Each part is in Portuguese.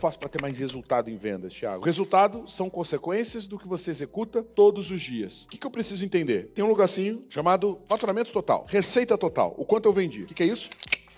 faço para ter mais resultado em vendas, Thiago? Resultado são consequências do que você executa todos os dias. O que, que eu preciso entender? Tem um lugarzinho chamado faturamento total, receita total, o quanto eu vendi. O que, que é isso?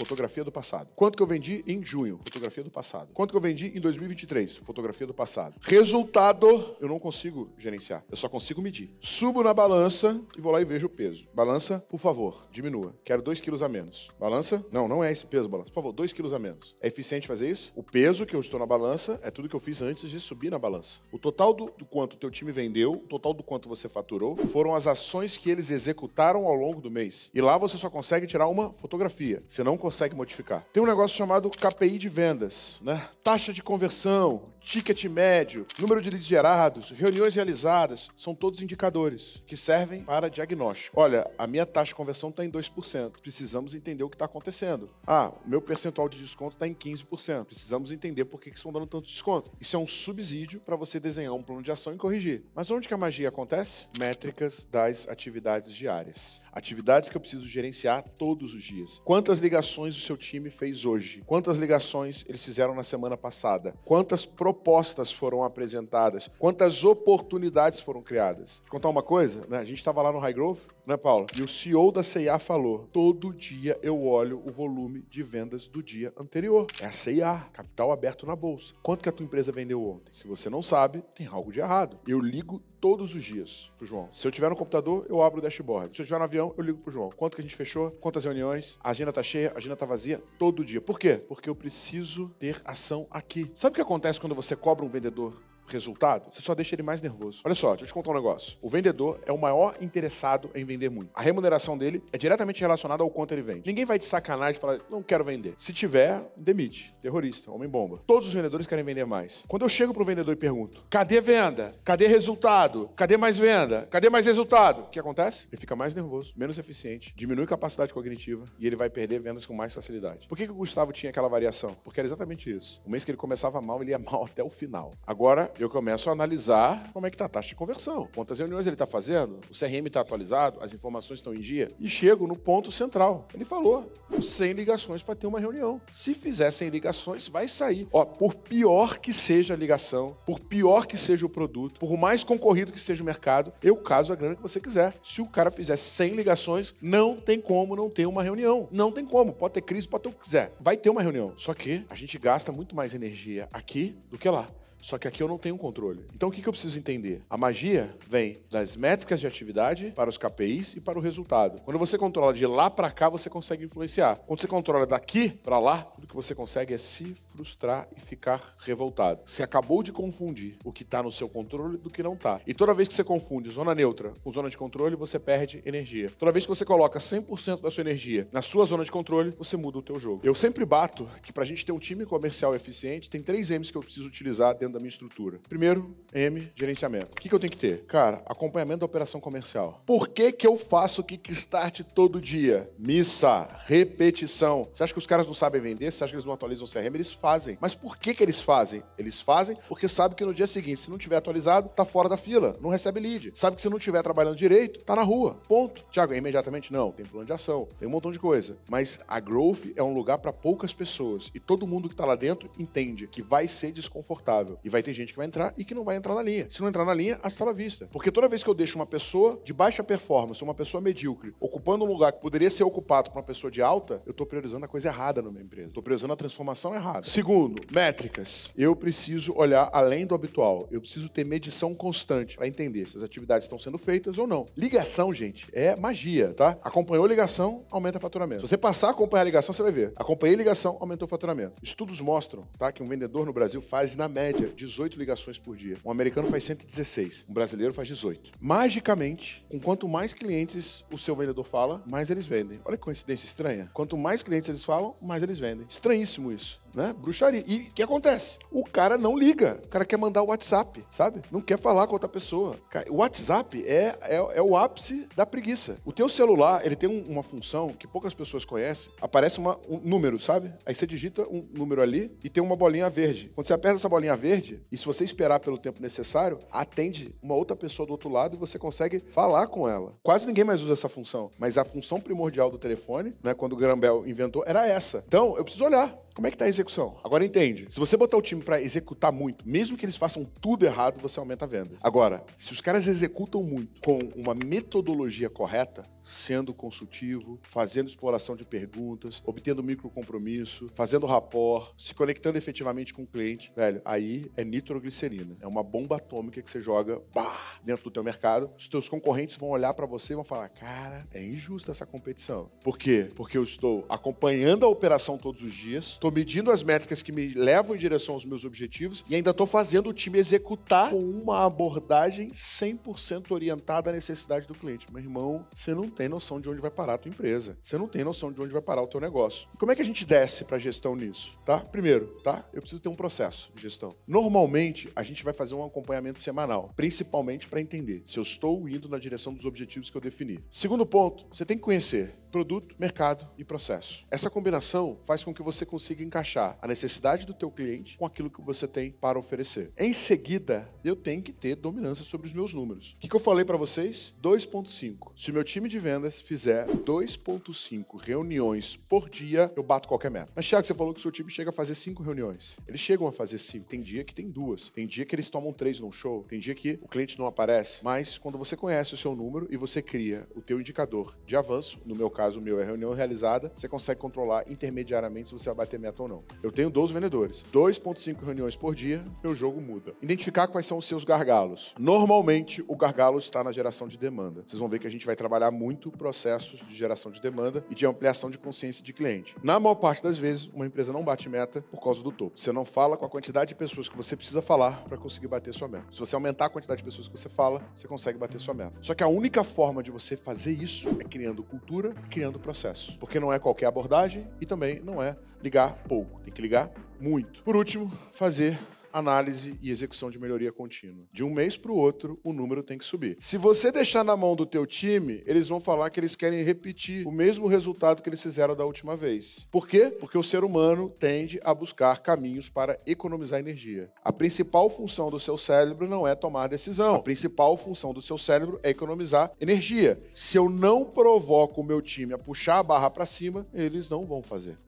Fotografia do passado. Quanto que eu vendi em junho? Fotografia do passado. Quanto que eu vendi em 2023? Fotografia do passado. Resultado, eu não consigo gerenciar. Eu só consigo medir. Subo na balança e vou lá e vejo o peso. Balança, por favor, diminua. Quero 2 quilos a menos. Balança? Não, não é esse peso, balança. Por favor, 2 quilos a menos. É eficiente fazer isso? O peso que eu estou na balança é tudo que eu fiz antes de subir na balança. O total do, do quanto teu time vendeu, o total do quanto você faturou, foram as ações que eles executaram ao longo do mês. E lá você só consegue tirar uma fotografia. Você não consegue consegue modificar. Tem um negócio chamado KPI de vendas, né? Taxa de conversão, ticket médio, número de leads gerados, reuniões realizadas, são todos indicadores que servem para diagnóstico. Olha, a minha taxa de conversão está em 2%, precisamos entender o que está acontecendo. Ah, o meu percentual de desconto está em 15%, precisamos entender por que, que estão dando tanto desconto. Isso é um subsídio para você desenhar um plano de ação e corrigir. Mas onde que a magia acontece? Métricas das atividades diárias. Atividades que eu preciso gerenciar todos os dias. Quantas ligações o seu time fez hoje? Quantas ligações eles fizeram na semana passada? Quantas propostas propostas foram apresentadas, quantas oportunidades foram criadas. Vou contar uma coisa, né? A gente estava lá no High Growth né, Paulo? E o CEO da CIA falou: todo dia eu olho o volume de vendas do dia anterior. É a CIA, capital aberto na bolsa. Quanto que a tua empresa vendeu ontem? Se você não sabe, tem algo de errado. Eu ligo todos os dias pro João. Se eu tiver no computador, eu abro o dashboard. Se eu tiver no avião, eu ligo pro João. Quanto que a gente fechou? Quantas reuniões? A agenda tá cheia, a agenda tá vazia, todo dia. Por quê? Porque eu preciso ter ação aqui. Sabe o que acontece quando você cobra um vendedor resultado, você só deixa ele mais nervoso. Olha só, deixa eu te contar um negócio. O vendedor é o maior interessado em vender muito. A remuneração dele é diretamente relacionada ao quanto ele vende. Ninguém vai de sacanagem falar, não quero vender. Se tiver, demite. Terrorista, homem-bomba. Todos os vendedores querem vender mais. Quando eu chego pro vendedor e pergunto, cadê venda? Cadê resultado? Cadê mais venda? Cadê mais resultado? O que acontece? Ele fica mais nervoso, menos eficiente, diminui capacidade cognitiva e ele vai perder vendas com mais facilidade. Por que, que o Gustavo tinha aquela variação? Porque era exatamente isso. O mês que ele começava mal, ele ia mal até o final. Agora, eu começo a analisar como é que está a taxa de conversão. Quantas reuniões ele está fazendo, o CRM está atualizado, as informações estão em dia. E chego no ponto central. Ele falou, 100 ligações para ter uma reunião. Se fizer sem ligações, vai sair. Ó, por pior que seja a ligação, por pior que seja o produto, por mais concorrido que seja o mercado, eu caso a grana que você quiser. Se o cara fizer 100 ligações, não tem como não ter uma reunião. Não tem como. Pode ter crise, pode ter o que quiser. Vai ter uma reunião. Só que a gente gasta muito mais energia aqui do que lá. Só que aqui eu não tenho controle. Então o que, eu preciso entender? A magia vem das métricas de atividade para os KPIs e para o resultado. Quando você controla de lá para cá, você consegue influenciar. Quando você controla daqui para lá, tudo que você consegue é se frustrar e ficar revoltado. Você acabou de confundir o que está no seu controle do que não está. E toda vez que você confunde zona neutra com zona de controle, você perde energia. Toda vez que você coloca 100% da sua energia na sua zona de controle, você muda o teu jogo. Eu sempre bato que para a gente ter um time comercial eficiente, tem três M's que eu preciso utilizar dentro dentro da minha estrutura? Primeiro, M, gerenciamento. O que, que eu tenho que ter? Cara, acompanhamento da operação comercial. Por que, que eu faço kickstart todo dia? Missa, repetição. Você acha que os caras não sabem vender? Você acha que eles não atualizam o CRM? Eles fazem. Mas por que, que eles fazem? Eles fazem porque sabem que no dia seguinte, se não tiver atualizado, tá fora da fila, não recebe lead. Sabe que se não tiver trabalhando direito, tá na rua. Ponto. Tiago, imediatamente não. Tem plano de ação, tem um montão de coisa. Mas a growth é um lugar para poucas pessoas e todo mundo que tá lá dentro entende que vai ser desconfortável. E vai ter gente que vai entrar e que não vai entrar na linha. Se não entrar na linha, a sala vista. Porque toda vez que eu deixo uma pessoa de baixa performance, uma pessoa medíocre, ocupando um lugar que poderia ser ocupado por uma pessoa de alta, eu estou priorizando a coisa errada na minha empresa. Estou priorizando a transformação errada. Segundo, métricas. Eu preciso olhar além do habitual. Eu preciso ter medição constante para entender se as atividades estão sendo feitas ou não. Ligação, gente, é magia, tá? Acompanhou ligação, aumenta o faturamento. Se você passar a acompanhar a ligação, você vai ver. Acompanhei ligação, aumentou o faturamento. Estudos mostram, tá, que um vendedor no Brasil faz na média 18 ligações por dia. Um americano faz 116, um brasileiro faz 18. Magicamente, com quanto mais clientes o seu vendedor fala, mais eles vendem. Olha que coincidência estranha. Quanto mais clientes eles falam, mais eles vendem. Estranhíssimo isso, né? Bruxaria. E o que acontece? O cara não liga. O cara quer mandar o WhatsApp, sabe? Não quer falar com outra pessoa. O WhatsApp é, é, é o ápice da preguiça. O teu celular, ele tem um, uma função que poucas pessoas conhecem. Aparece uma, um número, sabe? Aí você digita um número ali e tem uma bolinha verde. Quando você aperta essa bolinha verde, e se você esperar pelo tempo necessário, atende uma outra pessoa do outro lado e você consegue falar com ela. Quase ninguém mais usa essa função, mas a função primordial do telefone, né, quando o Grambel inventou, era essa. Então, eu preciso olhar. Como é que tá a execução? Agora entende. Se você botar o time para executar muito, mesmo que eles façam tudo errado, você aumenta a venda. Agora, se os caras executam muito com uma metodologia correta, sendo consultivo, fazendo exploração de perguntas, obtendo micro compromisso, fazendo rapport, se conectando efetivamente com o cliente, velho, aí é nitroglicerina. É uma bomba atômica que você joga bah, dentro do teu mercado. Os teus concorrentes vão olhar para você e vão falar: "Cara, é injusta essa competição". Por quê? Porque eu estou acompanhando a operação todos os dias, Estou medindo as métricas que me levam em direção aos meus objetivos e ainda estou fazendo o time executar com uma abordagem 100% orientada à necessidade do cliente. Meu irmão, você não tem noção de onde vai parar a tua empresa. Você não tem noção de onde vai parar o teu negócio. E como é que a gente desce para gestão nisso, tá? Primeiro, tá? Eu preciso ter um processo de gestão. Normalmente, a gente vai fazer um acompanhamento semanal, principalmente para entender se eu estou indo na direção dos objetivos que eu defini. Segundo ponto, você tem que conhecer produto, mercado e processo. Essa combinação faz com que você consiga encaixar a necessidade do teu cliente com aquilo que você tem para oferecer. Em seguida, eu tenho que ter dominância sobre os meus números. O que, que eu falei para vocês? 2.5. Se o meu time de vendas fizer 2.5 reuniões por dia, eu bato qualquer meta. Mas Thiago, você falou que o seu time chega a fazer 5 reuniões. Eles chegam a fazer 5. Tem dia que tem duas. Tem dia que eles tomam três num show. Tem dia que o cliente não aparece. Mas quando você conhece o seu número e você cria o teu indicador de avanço, no meu caso caso meu é reunião realizada, você consegue controlar intermediariamente se você vai bater meta ou não. Eu tenho 12 vendedores, 2.5 reuniões por dia, meu jogo muda. Identificar quais são os seus gargalos. Normalmente, o gargalo está na geração de demanda. Vocês vão ver que a gente vai trabalhar muito processos de geração de demanda e de ampliação de consciência de cliente. Na maior parte das vezes, uma empresa não bate meta por causa do topo. Você não fala com a quantidade de pessoas que você precisa falar para conseguir bater sua meta. Se você aumentar a quantidade de pessoas que você fala, você consegue bater sua meta. Só que a única forma de você fazer isso é criando cultura, criando processo. Porque não é qualquer abordagem e também não é ligar pouco, tem que ligar muito. Por último, fazer análise e execução de melhoria contínua. De um mês para o outro, o número tem que subir. Se você deixar na mão do teu time, eles vão falar que eles querem repetir o mesmo resultado que eles fizeram da última vez. Por quê? Porque o ser humano tende a buscar caminhos para economizar energia. A principal função do seu cérebro não é tomar decisão. A principal função do seu cérebro é economizar energia. Se eu não provoco o meu time a puxar a barra para cima, eles não vão fazer.